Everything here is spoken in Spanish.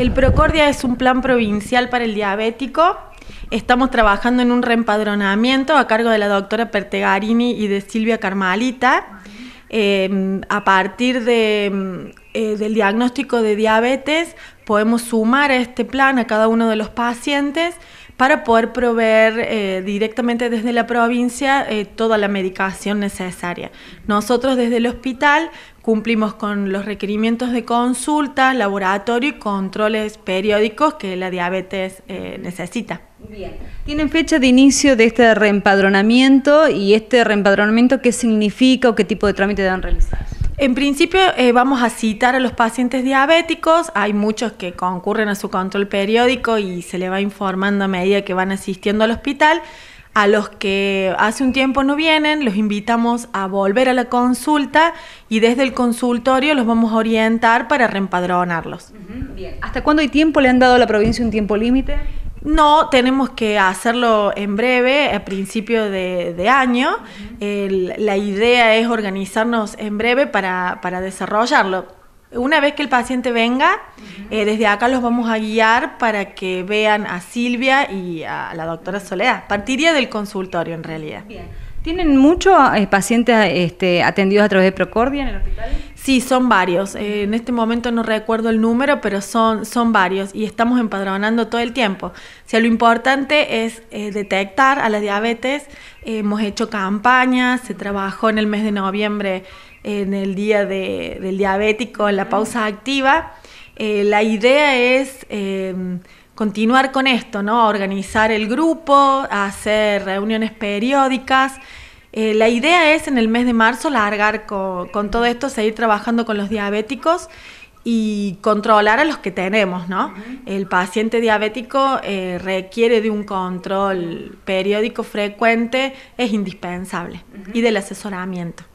El Procordia es un plan provincial para el diabético. Estamos trabajando en un reempadronamiento a cargo de la doctora Pertegarini y de Silvia Carmalita. Em, a partir em, eh, del diagnóstico de diabetes podemos sumar a este plan a cada uno de los pacientes para poder proveer eh, directamente desde la provincia eh, toda la medicación necesaria. Nosotros desde el hospital cumplimos con los requerimientos de consulta, laboratorio y controles periódicos que la diabetes eh, necesita. Bien. ¿Tienen fecha de inicio de este reempadronamiento y este reempadronamiento qué significa o qué tipo de trámite deben realizar? En principio eh, vamos a citar a los pacientes diabéticos, hay muchos que concurren a su control periódico y se le va informando a medida que van asistiendo al hospital. A los que hace un tiempo no vienen, los invitamos a volver a la consulta y desde el consultorio los vamos a orientar para reempadronarlos. bien. ¿Hasta cuándo hay tiempo? ¿Le han dado a la provincia un tiempo límite? No, tenemos que hacerlo en breve, a principio de, año. la idea es organizarnos en breve para, desarrollarlo. Una vez que el paciente venga, eh, desde acá los vamos a guiar para que vean a Silvia y a la doctora Soledad. Partiría del consultorio en realidad. Bien. ¿Tienen muchos eh, pacientes este, atendidos a través de Procordia en el hospital? Sí, son varios. Eh, en este momento no recuerdo el número, pero son, son varios y estamos empadronando todo el tiempo. O sea, lo importante es eh, detectar a la diabetes. hemos hecho campañas, se trabajó en el mes de noviembre en el Día del Diabético, en la mm. pausa activa. Eh, la idea es continuar con esto, ¿no? Organizar el grupo, hacer reuniones periódicas. Eh, la idea es en el mes de marzo largar con, con, todo esto, seguir trabajando con los diabéticos y controlar a los que tenemos, ¿no? El paciente diabético eh, requiere de un control periódico frecuente, es indispensable, y del asesoramiento.